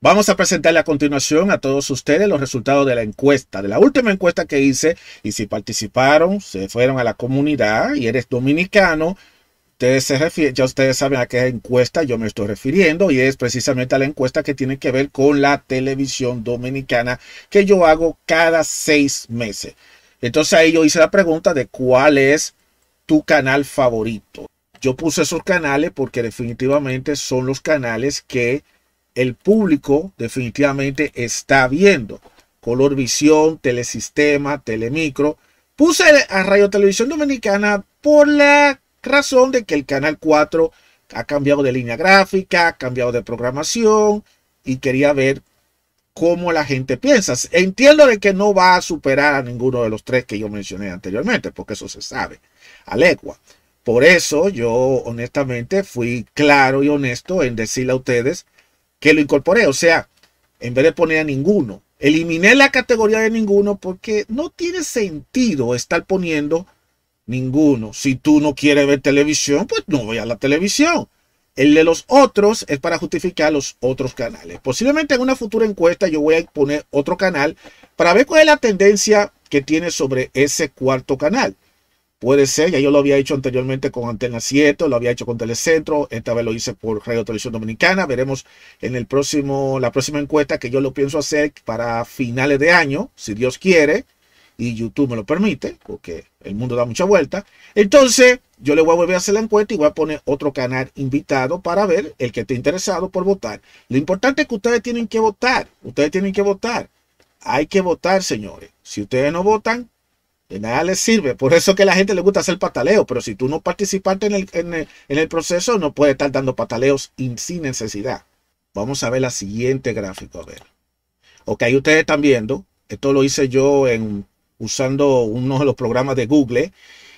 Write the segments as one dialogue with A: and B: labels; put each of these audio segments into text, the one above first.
A: Vamos a presentarle a continuación a todos ustedes los resultados de la encuesta, de la última encuesta que hice. Y si participaron, se fueron a la comunidad y eres dominicano, ustedes se ya ustedes saben a qué encuesta yo me estoy refiriendo y es precisamente a la encuesta que tiene que ver con la televisión dominicana que yo hago cada seis meses. Entonces ahí yo hice la pregunta de cuál es tu canal favorito. Yo puse esos canales porque definitivamente son los canales que el público definitivamente está viendo. Color Visión, Telesistema, Telemicro. Puse a Radio Televisión Dominicana por la razón de que el Canal 4 ha cambiado de línea gráfica, ha cambiado de programación y quería ver cómo la gente piensa. Entiendo de que no va a superar a ninguno de los tres que yo mencioné anteriormente, porque eso se sabe a Por eso yo honestamente fui claro y honesto en decirle a ustedes que lo incorporé. O sea, en vez de poner a ninguno, eliminé la categoría de ninguno porque no tiene sentido estar poniendo ninguno. Si tú no quieres ver televisión, pues no voy a la televisión. El de los otros es para justificar los otros canales. Posiblemente en una futura encuesta yo voy a poner otro canal para ver cuál es la tendencia que tiene sobre ese cuarto canal. Puede ser, ya yo lo había hecho anteriormente con Antena 7, lo había hecho con Telecentro, esta vez lo hice por Radio Televisión Dominicana. Veremos en el próximo, la próxima encuesta que yo lo pienso hacer para finales de año, si Dios quiere y YouTube me lo permite, porque el mundo da mucha vuelta. Entonces, yo le voy a volver a hacer la encuesta y voy a poner otro canal invitado para ver el que esté interesado por votar. Lo importante es que ustedes tienen que votar. Ustedes tienen que votar. Hay que votar, señores. Si ustedes no votan, de nada les sirve. Por eso es que a la gente le gusta hacer pataleo. Pero si tú no participaste en el, proceso, no puedes estar dando pataleos sin necesidad. Vamos a ver la siguiente gráfico. A ver. Ok, ustedes están viendo. Esto lo hice yo en, usando uno de los programas de Google.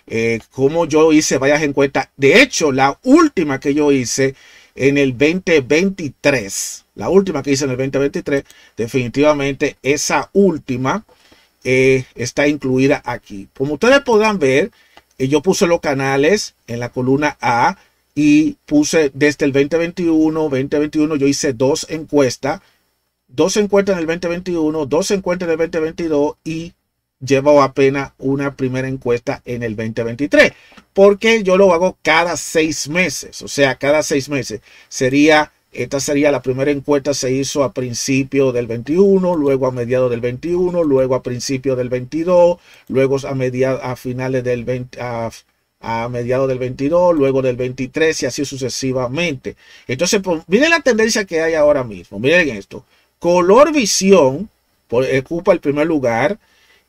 A: Eh, como yo hice en encuestas. De hecho, la última que yo hice en el 2023. La última que hice en el 2023. Definitivamente esa última eh, está incluida aquí. Como ustedes podrán ver, eh, yo puse los canales en la columna A y puse desde el 2021, 2021 yo hice dos encuestas, dos encuestas en el 2021, dos encuestas en el 2022 y llevo apenas una primera encuesta en el 2023, porque yo lo hago cada seis meses, o sea, cada seis meses sería esta sería la primera encuesta, se hizo a principio del 21, luego a mediados del 21, luego a principio del 22, luego a, mediados, a finales del 20, a, mediados del 22, luego del 23 y así sucesivamente. Entonces, pues, miren la tendencia que hay ahora mismo. Miren esto. Color Visión ocupa el primer lugar.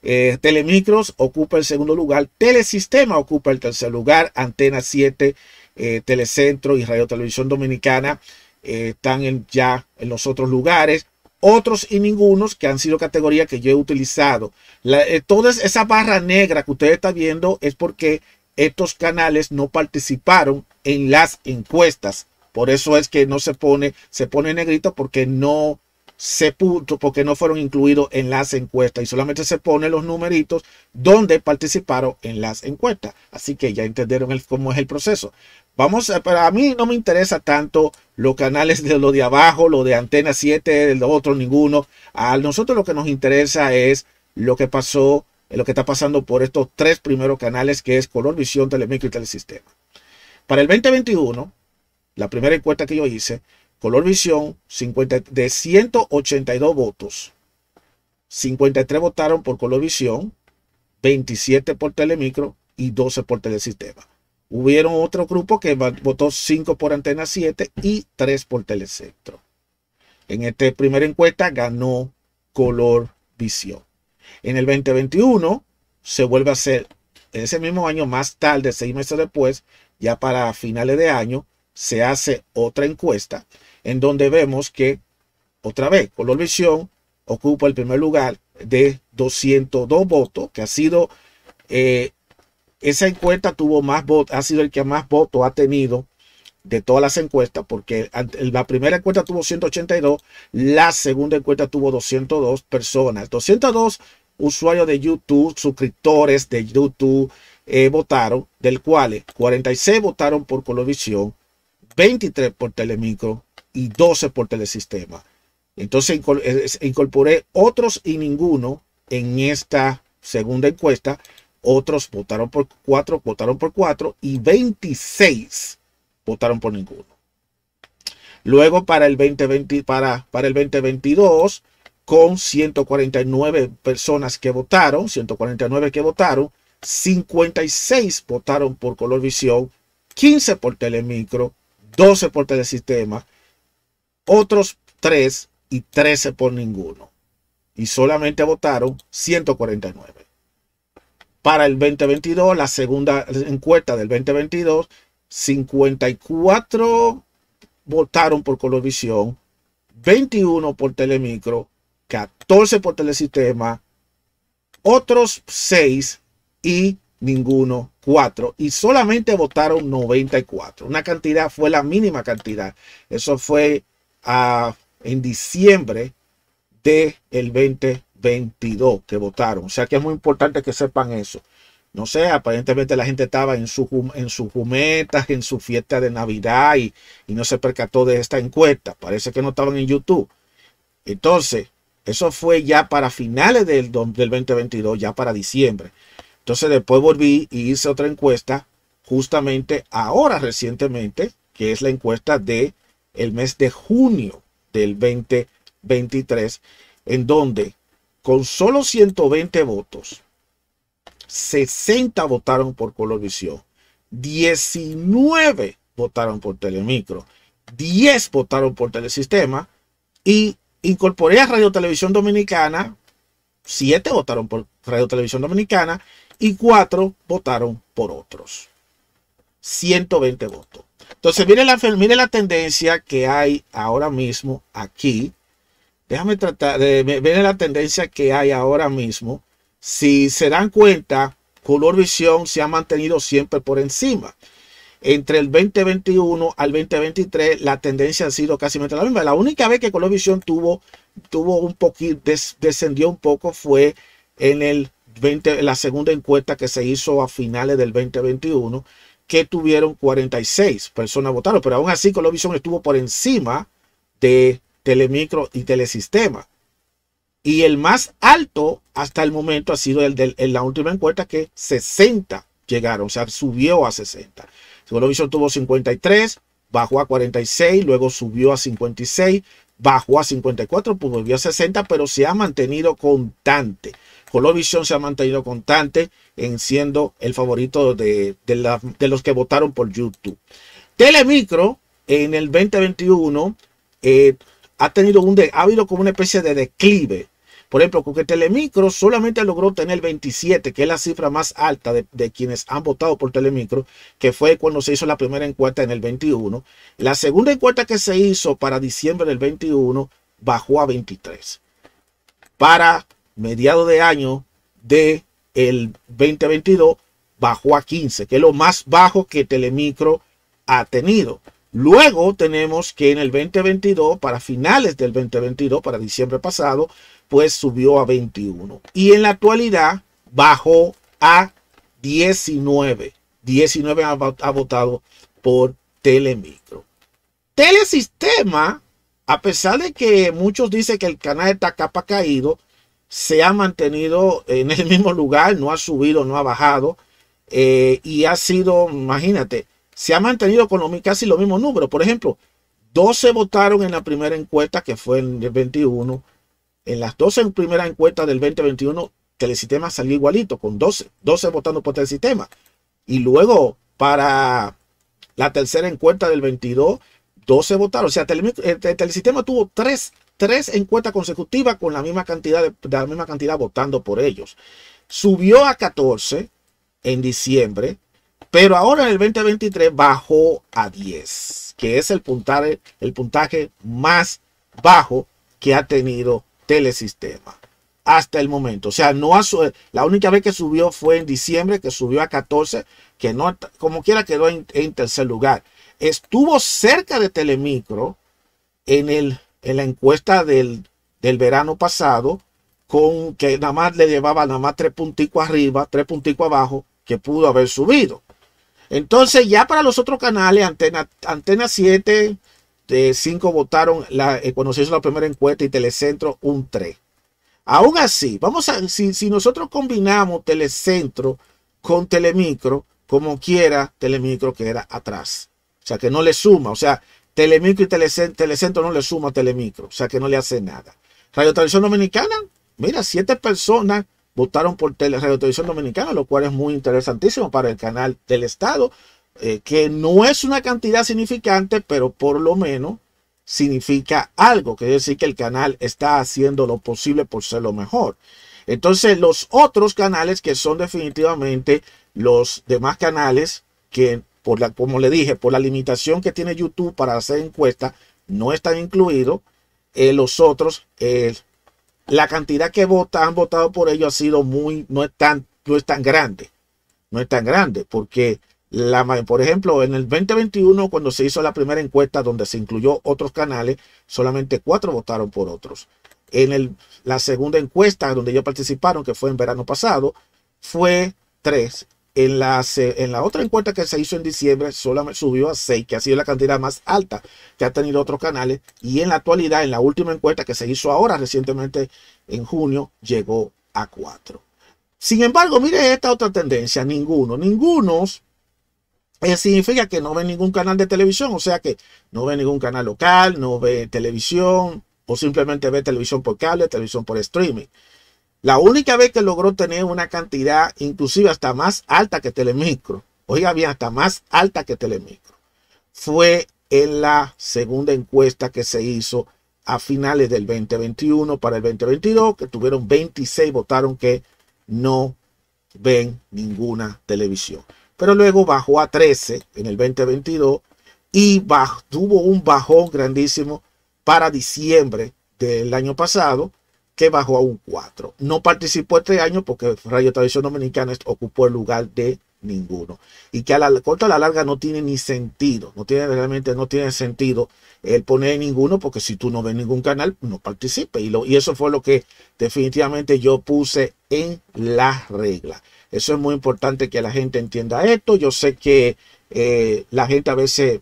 A: Eh, Telemicros ocupa el segundo lugar. Telesistema ocupa el tercer lugar. Antena 7, eh, Telecentro y Radio Televisión Dominicana eh, están ya en los otros lugares, otros y ningunos que han sido categorías que yo he utilizado. Eh, toda esa barra negra que usted está viendo es porque estos canales no participaron en las encuestas. Por eso es que no se pone, se pone negrito porque no se porque no fueron incluidos en las encuestas y solamente se ponen los numeritos donde participaron en las encuestas. Así que ya entendieron cómo es el proceso. Vamos, a, para mí no me interesa tanto los canales de lo de abajo, lo de Antena 7, el otro ninguno. A nosotros lo que nos interesa es lo que pasó, lo que está pasando por estos tres primeros canales que es Color Visión, Telemicro y Telesistema. Para el 2021, la primera encuesta que yo hice, Color Visión, 50, de 182 votos, 53 votaron por Color Visión, 27 por Telemicro y 12 por Telesistema. Hubieron otro grupo que votó 5 por Antena 7 y 3 por Telecentro. En esta primera encuesta ganó Color Visión. En el 2021 se vuelve a hacer en ese mismo año, más tarde, seis meses después, ya para finales de año, se hace otra encuesta en donde vemos que, otra vez, Colorvisión ocupa el primer lugar de 202 votos, que ha sido, eh, esa encuesta tuvo más votos, ha sido el que más votos ha tenido de todas las encuestas, porque la primera encuesta tuvo 182, la segunda encuesta tuvo 202 personas, 202 usuarios de YouTube, suscriptores de YouTube eh, votaron, del cual 46 votaron por Colovisión, 23 por Telemicro y 12 por telesistema. Entonces eh, incorporé otros y ninguno en esta segunda encuesta. Otros votaron por 4, votaron por 4 y 26 votaron por ninguno. Luego para el, 2020, para, para el 2022, con 149 personas que votaron, 149 que votaron, 56 votaron por Color Visión, 15 por Telemicro, 12 por Telesistema otros 3 y 13 por ninguno. Y solamente votaron 149. Para el 2022, la segunda encuesta del 2022, 54 votaron por Colovisión, 21 por Telemicro, 14 por Telesistema, otros 6 y ninguno 4 y solamente votaron 94. Una cantidad fue la mínima cantidad. Eso fue en diciembre del el 2022 que votaron. O sea que es muy importante que sepan eso. No sé, aparentemente la gente estaba en, su, en sus jumetas, en su fiesta de Navidad y, no se percató de esta encuesta. Parece que no estaban en YouTube. Entonces, eso fue ya para finales del, del 2022, ya para diciembre. Entonces después volví y hice otra encuesta justamente ahora recientemente, que es la encuesta de el mes de junio del 2023, en donde con solo 120 votos, 60 votaron por Colorvisión, 19 votaron por Telemicro, 10 votaron por Telesistema y incorporé a Radio Televisión Dominicana, 7 votaron por Radio Televisión Dominicana y 4 votaron por otros. 120 votos. Entonces, mire la, la tendencia que hay ahora mismo aquí. Déjame tratar de ver la tendencia que hay ahora mismo. Si se dan cuenta, Color Visión se ha mantenido siempre por encima. Entre el 2021 al 2023, la tendencia ha sido casi la misma. La única vez que Color Visión tuvo, tuvo un poquito, descendió un poco fue en el la segunda encuesta que se hizo a finales del 2021 que tuvieron 46 personas votaron, pero aún así Colovisión estuvo por encima de Telemicro y Telesistema. Y el más alto hasta el momento ha sido el de la última encuesta que 60 llegaron, o sea, subió a 60. Colovisión tuvo 53, bajó a 46, luego subió a 56, bajó a 54, pues volvió a 60, pero se ha mantenido constante. Visión se ha mantenido constante en siendo el favorito de, los que votaron por YouTube. Telemicro en el 2021 eh, ha tenido un de, ha habido como una especie de declive por ejemplo, con que Telemicro solamente logró tener 27, que es la cifra más alta de, quienes han votado por Telemicro, que fue cuando se hizo la primera encuesta en el 21. La segunda encuesta que se hizo para diciembre del 21 bajó a 23. Para mediados de año de el 2022 bajó a 15, que es lo más bajo que Telemicro ha tenido. Luego tenemos que en el 2022, para finales del 2022, para diciembre pasado, pues subió a 21. Y en la actualidad bajó a 19. 19 ha, votado por Telemicro. Telesistema, a pesar de que muchos dicen que el canal está capa caído, se ha mantenido en el mismo lugar, no ha subido, no ha bajado. Eh, y ha sido, imagínate, se ha mantenido con casi los mismos números. Por ejemplo, 12 votaron en la primera encuesta, que fue en el 21. En las 12 primeras encuestas del 2021, Telesistema salió igualito, con 12, 12 votando por Telesistema. Y luego, para la tercera encuesta del 22, 12 votaron. O sea, el, eh, Telesistema tuvo tres, encuestas consecutivas con la misma cantidad la misma cantidad votando por ellos. Subió a 14 en diciembre pero ahora en el 2023 bajó a 10, que es el puntaje, el puntaje más bajo que ha tenido Telesistema hasta el momento. O sea, no la única vez que subió fue en diciembre, que subió a 14, que no, como quiera quedó en, tercer lugar. Estuvo cerca de Telemicro en, el, la encuesta del, verano pasado, con que nada más le llevaba nada más tres punticos arriba, tres punticos abajo, que pudo haber subido. Entonces, ya para los otros canales, Antena, Antena 7, de 5 votaron la, eh, cuando se hizo la primera encuesta y Telecentro un 3. Aún así, vamos a, si, nosotros combinamos Telecentro con Telemicro, como quiera, Telemicro queda atrás. O sea, que no le suma. O sea, Telemicro y Telecentro, Telecentro no le suma a Telemicro. O sea, que no le hace nada. Radio Televisión Dominicana, mira, siete personas votaron por Tele Radio Televisión Dominicana, lo cual es muy interesantísimo para el canal del Estado, eh, que no es una cantidad significante, pero por lo menos significa algo, quiere decir que el canal está haciendo lo posible por ser lo mejor. Entonces, los otros canales que son definitivamente los demás canales que, por la, como le dije, por la limitación que tiene YouTube para hacer encuestas, no están incluidos. Eh, los otros, el la cantidad que vota, han votado por ello ha sido muy, no es tan, no es tan grande. No es tan grande, porque la, por ejemplo, en el 2021, cuando se hizo la primera encuesta donde se incluyó otros canales, solamente cuatro votaron por otros. En el, la segunda encuesta donde ellos participaron, que fue en verano pasado, fue tres en la, en la otra encuesta que se hizo en diciembre, solamente subió a 6, que ha sido la cantidad más alta que ha tenido otros canales. Y en la actualidad, en la última encuesta que se hizo ahora recientemente, en junio, llegó a 4. Sin embargo, mire esta otra tendencia, ninguno, ninguno eh, significa que no ve ningún canal de televisión, o sea que no ve ningún canal local, no ve televisión o simplemente ve televisión por cable, televisión por streaming. La única vez que logró tener una cantidad inclusive hasta más alta que Telemicro, oiga bien, hasta más alta que Telemicro, fue en la segunda encuesta que se hizo a finales del 2021 para el 2022, que tuvieron 26, votaron que no ven ninguna televisión. Pero luego bajó a 13 en el 2022 y tuvo un bajón grandísimo para diciembre del año pasado, que bajó a un 4. No participó este año porque Radio Televisión Dominicana ocupó el lugar de ninguno. Y que a la corta a la larga no tiene ni sentido, no tiene realmente, no tiene sentido el poner ninguno porque si tú no ves ningún canal, no participe. Y, y eso fue lo que definitivamente yo puse en las reglas. Eso es muy importante que la gente entienda esto. Yo sé que eh, la gente a veces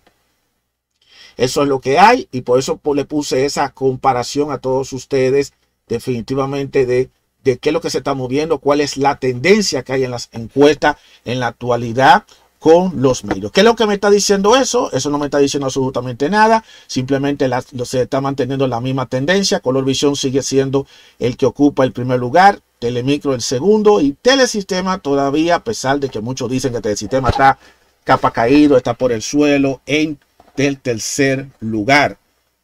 A: eso es lo que hay y por eso pues, le puse esa comparación a todos ustedes definitivamente de, de qué es lo que se está moviendo, cuál es la tendencia que hay en las encuestas en la actualidad con los medios. ¿Qué es lo que me está diciendo eso? Eso no me está diciendo absolutamente nada. Simplemente se está manteniendo la misma tendencia. Color Colorvisión sigue siendo el que ocupa el primer lugar. Telemicro el segundo. Y Telesistema todavía, a pesar de que muchos dicen que Telesistema está capa caído, está por el suelo, en el tercer lugar.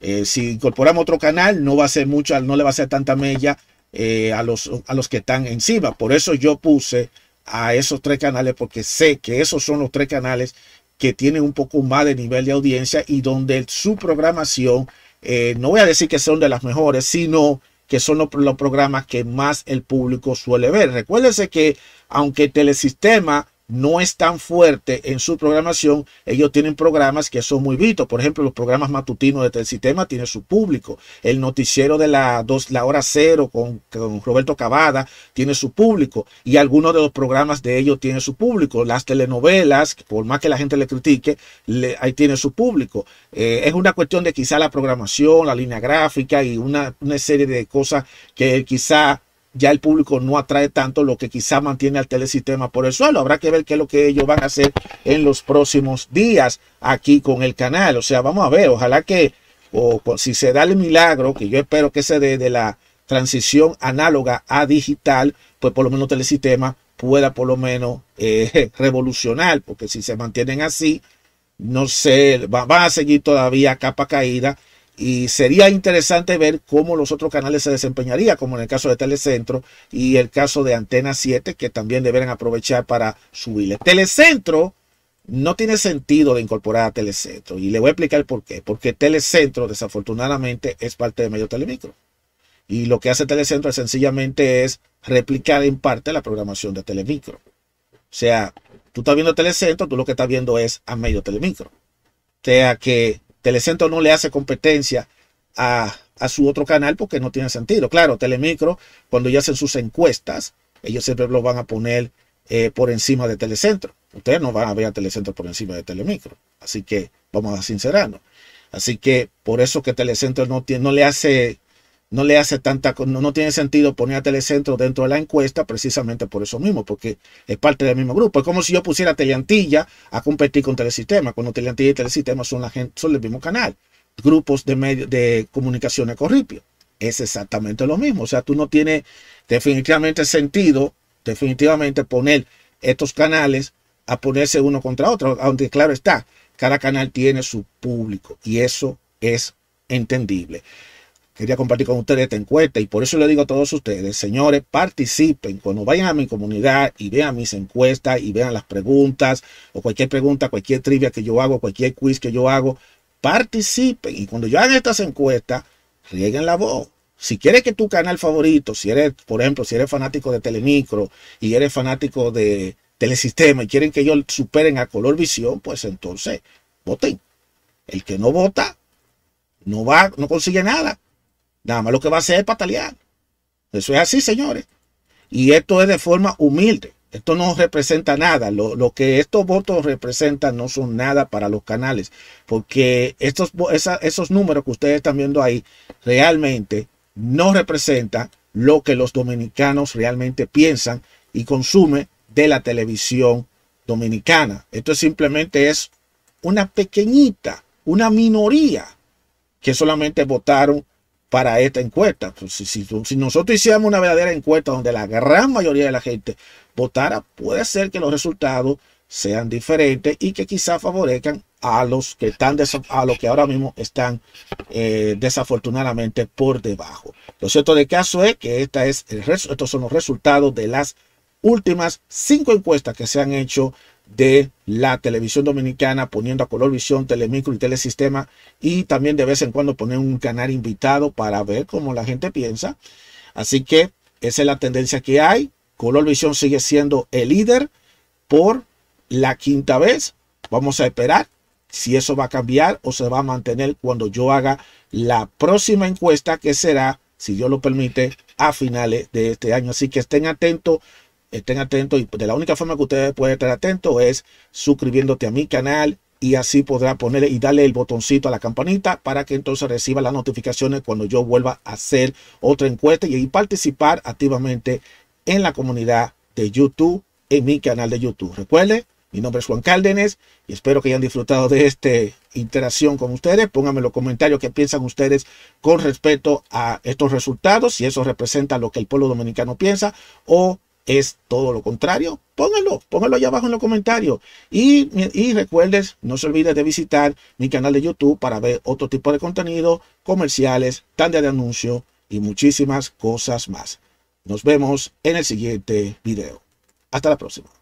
A: Eh, si incorporamos otro canal, no va a ser mucho, no le va a ser tanta mella eh, a, los, a los que están encima. Por eso yo puse a esos tres canales, porque sé que esos son los tres canales que tienen un poco más de nivel de audiencia y donde su programación, eh, no voy a decir que son de las mejores, sino que son los, los programas que más el público suele ver. Recuérdense que aunque Telesistema no es tan fuerte en su programación, ellos tienen programas que son muy vistos. Por ejemplo, los programas matutinos de Sistema tienen su público. El noticiero de la, dos, la hora cero con, Roberto Cavada tiene su público. Y algunos de los programas de ellos tienen su público. Las telenovelas, por más que la gente le critique, ahí tiene su público. Eh, es una cuestión de quizá la programación, la línea gráfica y una serie de cosas que quizá ya el público no atrae tanto, lo que quizá mantiene al telesistema por el suelo. Habrá que ver qué es lo que ellos van a hacer en los próximos días aquí con el canal. O sea, vamos a ver, ojalá que, o si se da el milagro, que yo espero que se dé de la transición análoga a digital, pues por lo menos telesistema pueda por lo menos eh, revolucionar, porque si se mantienen así, no sé, van va a seguir todavía capa caída y sería interesante ver cómo los otros canales se desempeñarían, como en el caso de Telecentro y el caso de Antena 7, que también deberían aprovechar para subirle. Telecentro no tiene sentido de incorporar a Telecentro. Y le voy a explicar por qué. Porque Telecentro, desafortunadamente, es parte de Medio Telemicro. Y lo que hace Telecentro es, sencillamente es replicar en parte la programación de Telemicro. O sea, tú estás viendo Telecentro, tú lo que estás viendo es a Medio Telemicro. O sea que Telecentro no le hace competencia a, su otro canal porque no tiene sentido. Claro, Telemicro, cuando ya hacen sus encuestas, ellos siempre lo van a poner eh, por encima de Telecentro. Ustedes no van a ver a Telecentro por encima de Telemicro. Así que vamos a sincerarnos. Así que por eso que Telecentro no, no le hace no le hace tanta, no, no, tiene sentido poner a Telecentro dentro de la encuesta precisamente por eso mismo, porque es parte del mismo grupo. Es como si yo pusiera Teleantilla a competir con Telesistema, cuando Teleantilla y Telesistema son, la gente, son el mismo canal, grupos de, medio, de comunicaciones corripio. Es exactamente lo mismo. O sea, tú no tienes definitivamente sentido, definitivamente poner estos canales a ponerse uno contra otro, aunque claro está, cada canal tiene su público y eso es entendible quería compartir con ustedes esta encuesta y por eso le digo a todos ustedes, señores, participen. Cuando vayan a mi comunidad y vean mis encuestas y vean las preguntas o cualquier pregunta, cualquier trivia que yo hago, cualquier quiz que yo hago, participen. Y cuando yo haga estas encuestas, rieguen la voz. Si quieres que tu canal favorito, si eres, por ejemplo, si eres fanático de Telemicro y eres fanático de Telesistema y quieren que ellos superen a Color Visión, pues entonces voten. El que no vota no va, no consigue nada. Nada más lo que va a hacer es patalear. Eso es así, señores. Y esto es de forma humilde. Esto no representa nada. Lo, que estos votos representan no son nada para los canales, porque estos, esos números que ustedes están viendo ahí realmente no representan lo que los dominicanos realmente piensan y consumen de la televisión dominicana. Esto simplemente es una pequeñita, una minoría que solamente votaron para esta encuesta. Pues, si, nosotros hiciéramos una verdadera encuesta donde la gran mayoría de la gente votara, puede ser que los resultados sean diferentes y que quizás favorezcan a los que están a los que ahora mismo están eh, desafortunadamente por debajo. Lo cierto del caso es que esta es estos son los resultados de las últimas cinco encuestas que se han hecho de la televisión dominicana, poniendo a Color Visión, Telemicro y Telesistema, y también de vez en cuando poner un canal invitado para ver cómo la gente piensa. Así que esa es la tendencia que hay. Color Visión sigue siendo el líder por la quinta vez. Vamos a esperar si eso va a cambiar o se va a mantener cuando yo haga la próxima encuesta que será, si Dios lo permite, a finales de este año. Así que estén atentos estén atentos y de la única forma que ustedes pueden estar atentos es suscribiéndote a mi canal y así podrá ponerle y darle el botoncito a la campanita para que entonces reciba las notificaciones cuando yo vuelva a hacer otra encuesta y participar activamente en la comunidad de YouTube, en mi canal de YouTube. Recuerde, mi nombre es Juan Cárdenas y espero que hayan disfrutado de esta interacción con ustedes. Pónganme en los comentarios qué piensan ustedes con respecto a estos resultados, si eso representa lo que el pueblo dominicano piensa o es todo lo contrario, Pónganlo. póngalo allá abajo en los comentarios. Y, y recuerdes, no se olvides de visitar mi canal de YouTube para ver otro tipo de contenido, comerciales, tanda de anuncio y muchísimas cosas más. Nos vemos en el siguiente video. Hasta la próxima.